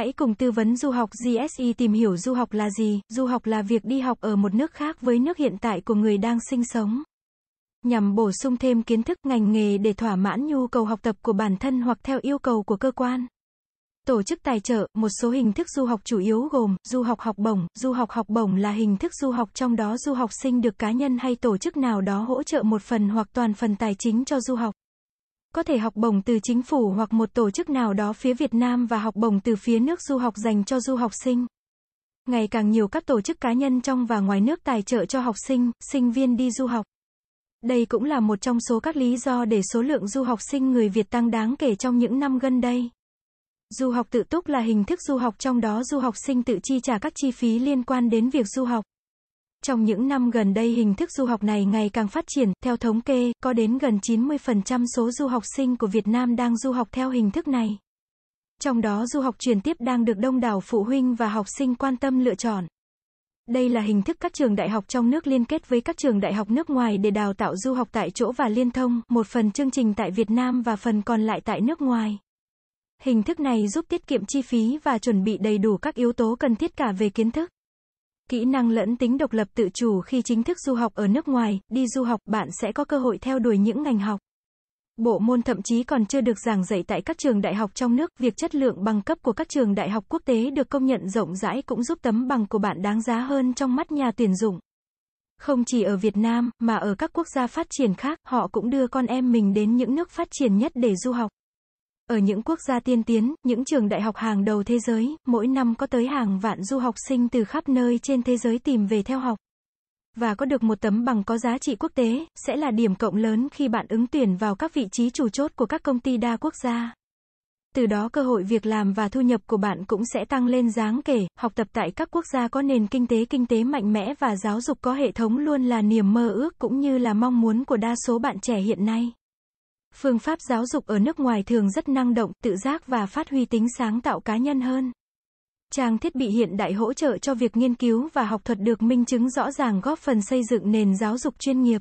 Hãy cùng tư vấn du học GSE tìm hiểu du học là gì. Du học là việc đi học ở một nước khác với nước hiện tại của người đang sinh sống. Nhằm bổ sung thêm kiến thức ngành nghề để thỏa mãn nhu cầu học tập của bản thân hoặc theo yêu cầu của cơ quan. Tổ chức tài trợ, một số hình thức du học chủ yếu gồm du học học bổng, du học học bổng là hình thức du học trong đó du học sinh được cá nhân hay tổ chức nào đó hỗ trợ một phần hoặc toàn phần tài chính cho du học. Có thể học bổng từ chính phủ hoặc một tổ chức nào đó phía Việt Nam và học bổng từ phía nước du học dành cho du học sinh. Ngày càng nhiều các tổ chức cá nhân trong và ngoài nước tài trợ cho học sinh, sinh viên đi du học. Đây cũng là một trong số các lý do để số lượng du học sinh người Việt tăng đáng kể trong những năm gần đây. Du học tự túc là hình thức du học trong đó du học sinh tự chi trả các chi phí liên quan đến việc du học. Trong những năm gần đây hình thức du học này ngày càng phát triển, theo thống kê, có đến gần 90% số du học sinh của Việt Nam đang du học theo hình thức này. Trong đó du học truyền tiếp đang được đông đảo phụ huynh và học sinh quan tâm lựa chọn. Đây là hình thức các trường đại học trong nước liên kết với các trường đại học nước ngoài để đào tạo du học tại chỗ và liên thông, một phần chương trình tại Việt Nam và phần còn lại tại nước ngoài. Hình thức này giúp tiết kiệm chi phí và chuẩn bị đầy đủ các yếu tố cần thiết cả về kiến thức kỹ năng lẫn tính độc lập tự chủ khi chính thức du học ở nước ngoài, đi du học, bạn sẽ có cơ hội theo đuổi những ngành học. Bộ môn thậm chí còn chưa được giảng dạy tại các trường đại học trong nước, việc chất lượng bằng cấp của các trường đại học quốc tế được công nhận rộng rãi cũng giúp tấm bằng của bạn đáng giá hơn trong mắt nhà tuyển dụng. Không chỉ ở Việt Nam, mà ở các quốc gia phát triển khác, họ cũng đưa con em mình đến những nước phát triển nhất để du học. Ở những quốc gia tiên tiến, những trường đại học hàng đầu thế giới, mỗi năm có tới hàng vạn du học sinh từ khắp nơi trên thế giới tìm về theo học. Và có được một tấm bằng có giá trị quốc tế, sẽ là điểm cộng lớn khi bạn ứng tuyển vào các vị trí chủ chốt của các công ty đa quốc gia. Từ đó cơ hội việc làm và thu nhập của bạn cũng sẽ tăng lên đáng kể, học tập tại các quốc gia có nền kinh tế kinh tế mạnh mẽ và giáo dục có hệ thống luôn là niềm mơ ước cũng như là mong muốn của đa số bạn trẻ hiện nay. Phương pháp giáo dục ở nước ngoài thường rất năng động, tự giác và phát huy tính sáng tạo cá nhân hơn. Trang thiết bị hiện đại hỗ trợ cho việc nghiên cứu và học thuật được minh chứng rõ ràng góp phần xây dựng nền giáo dục chuyên nghiệp.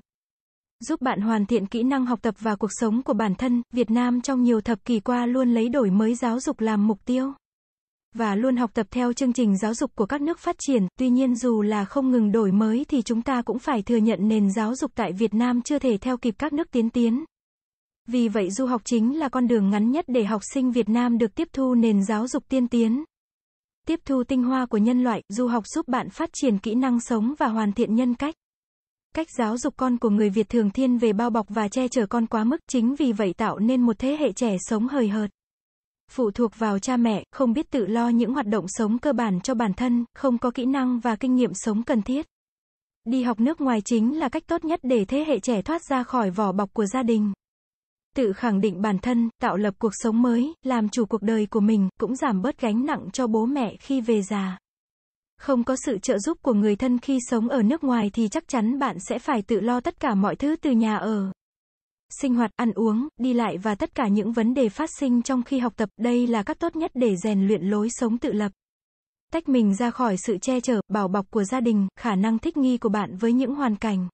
Giúp bạn hoàn thiện kỹ năng học tập và cuộc sống của bản thân, Việt Nam trong nhiều thập kỷ qua luôn lấy đổi mới giáo dục làm mục tiêu. Và luôn học tập theo chương trình giáo dục của các nước phát triển, tuy nhiên dù là không ngừng đổi mới thì chúng ta cũng phải thừa nhận nền giáo dục tại Việt Nam chưa thể theo kịp các nước tiến tiến. Vì vậy du học chính là con đường ngắn nhất để học sinh Việt Nam được tiếp thu nền giáo dục tiên tiến. Tiếp thu tinh hoa của nhân loại, du học giúp bạn phát triển kỹ năng sống và hoàn thiện nhân cách. Cách giáo dục con của người Việt thường thiên về bao bọc và che chở con quá mức chính vì vậy tạo nên một thế hệ trẻ sống hời hợt. Phụ thuộc vào cha mẹ, không biết tự lo những hoạt động sống cơ bản cho bản thân, không có kỹ năng và kinh nghiệm sống cần thiết. Đi học nước ngoài chính là cách tốt nhất để thế hệ trẻ thoát ra khỏi vỏ bọc của gia đình tự khẳng định bản thân, tạo lập cuộc sống mới, làm chủ cuộc đời của mình, cũng giảm bớt gánh nặng cho bố mẹ khi về già. Không có sự trợ giúp của người thân khi sống ở nước ngoài thì chắc chắn bạn sẽ phải tự lo tất cả mọi thứ từ nhà ở. Sinh hoạt, ăn uống, đi lại và tất cả những vấn đề phát sinh trong khi học tập, đây là các tốt nhất để rèn luyện lối sống tự lập. Tách mình ra khỏi sự che chở, bảo bọc của gia đình, khả năng thích nghi của bạn với những hoàn cảnh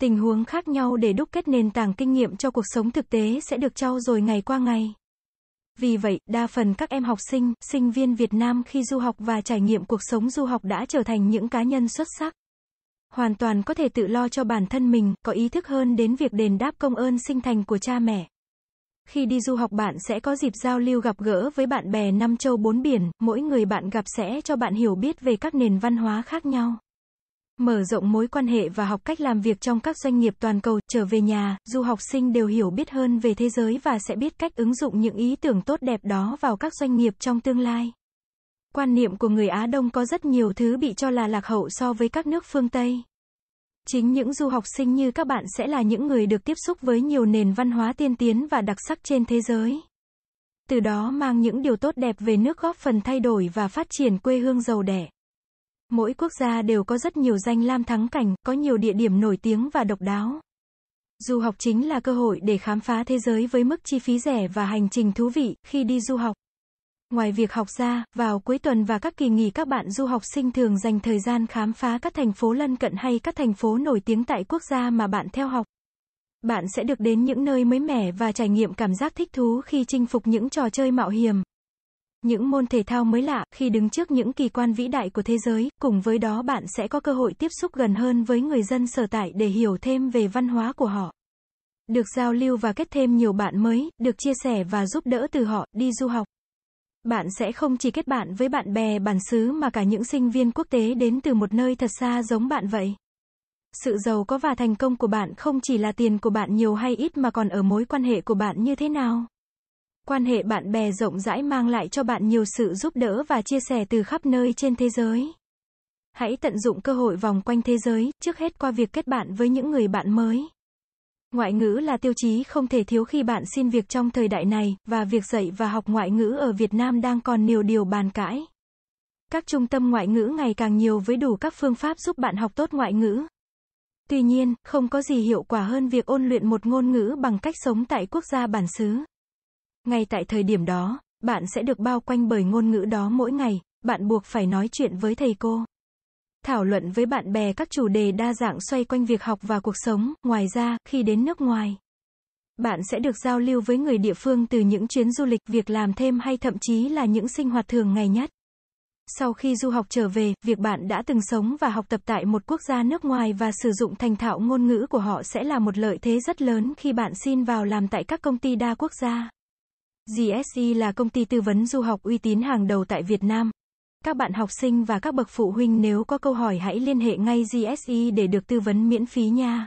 tình huống khác nhau để đúc kết nền tảng kinh nghiệm cho cuộc sống thực tế sẽ được trau dồi ngày qua ngày. Vì vậy, đa phần các em học sinh, sinh viên Việt Nam khi du học và trải nghiệm cuộc sống du học đã trở thành những cá nhân xuất sắc. Hoàn toàn có thể tự lo cho bản thân mình, có ý thức hơn đến việc đền đáp công ơn sinh thành của cha mẹ. Khi đi du học bạn sẽ có dịp giao lưu gặp gỡ với bạn bè năm châu bốn biển, mỗi người bạn gặp sẽ cho bạn hiểu biết về các nền văn hóa khác nhau mở rộng mối quan hệ và học cách làm việc trong các doanh nghiệp toàn cầu. Trở về nhà, du học sinh đều hiểu biết hơn về thế giới và sẽ biết cách ứng dụng những ý tưởng tốt đẹp đó vào các doanh nghiệp trong tương lai. Quan niệm của người Á Đông có rất nhiều thứ bị cho là lạc hậu so với các nước phương Tây. Chính những du học sinh như các bạn sẽ là những người được tiếp xúc với nhiều nền văn hóa tiên tiến và đặc sắc trên thế giới. Từ đó mang những điều tốt đẹp về nước góp phần thay đổi và phát triển quê hương giàu đẹp. Mỗi quốc gia đều có rất nhiều danh lam thắng cảnh, có nhiều địa điểm nổi tiếng và độc đáo. Du học chính là cơ hội để khám phá thế giới với mức chi phí rẻ và hành trình thú vị khi đi du học. Ngoài việc học ra, vào cuối tuần và các kỳ nghỉ các bạn du học sinh thường dành thời gian khám phá các thành phố lân cận hay các thành phố nổi tiếng tại quốc gia mà bạn theo học. Bạn sẽ được đến những nơi mới mẻ và trải nghiệm cảm giác thích thú khi chinh phục những trò chơi mạo hiểm, những môn thể thao mới lạ, khi đứng trước những kỳ quan vĩ đại của thế giới, cùng với đó bạn sẽ có cơ hội tiếp xúc gần hơn với người dân sở tại để hiểu thêm về văn hóa của họ. Được giao lưu và kết thêm nhiều bạn mới, được chia sẻ và giúp đỡ từ họ, đi du học. Bạn sẽ không chỉ kết bạn với bạn bè bản xứ mà cả những sinh viên quốc tế đến từ một nơi thật xa giống bạn vậy. Sự giàu có và thành công của bạn không chỉ là tiền của bạn nhiều hay ít mà còn ở mối quan hệ của bạn như thế nào. Quan hệ bạn bè rộng rãi mang lại cho bạn nhiều sự giúp đỡ và chia sẻ từ khắp nơi trên thế giới. Hãy tận dụng cơ hội vòng quanh thế giới, trước hết qua việc kết bạn với những người bạn mới. Ngoại ngữ là tiêu chí không thể thiếu khi bạn xin việc trong thời đại này, và việc dạy và học ngoại ngữ ở Việt Nam đang còn nhiều điều bàn cãi. Các trung tâm ngoại ngữ ngày càng nhiều với đủ các phương pháp giúp bạn học tốt ngoại ngữ. Tuy nhiên, không có gì hiệu quả hơn việc ôn luyện một ngôn ngữ bằng cách sống tại quốc gia bản xứ. Ngay tại thời điểm đó, bạn sẽ được bao quanh bởi ngôn ngữ đó mỗi ngày, bạn buộc phải nói chuyện với thầy cô. Thảo luận với bạn bè các chủ đề đa dạng xoay quanh việc học và cuộc sống, ngoài ra, khi đến nước ngoài, bạn sẽ được giao lưu với người địa phương từ những chuyến du lịch, việc làm thêm hay thậm chí là những sinh hoạt thường ngày nhất. Sau khi du học trở về, việc bạn đã từng sống và học tập tại một quốc gia nước ngoài và sử dụng thành thạo ngôn ngữ của họ sẽ là một lợi thế rất lớn khi bạn xin vào làm tại các công ty đa quốc gia. GSI là công ty tư vấn du học uy tín hàng đầu tại Việt Nam. Các bạn học sinh và các bậc phụ huynh nếu có câu hỏi hãy liên hệ ngay GSI để được tư vấn miễn phí nha.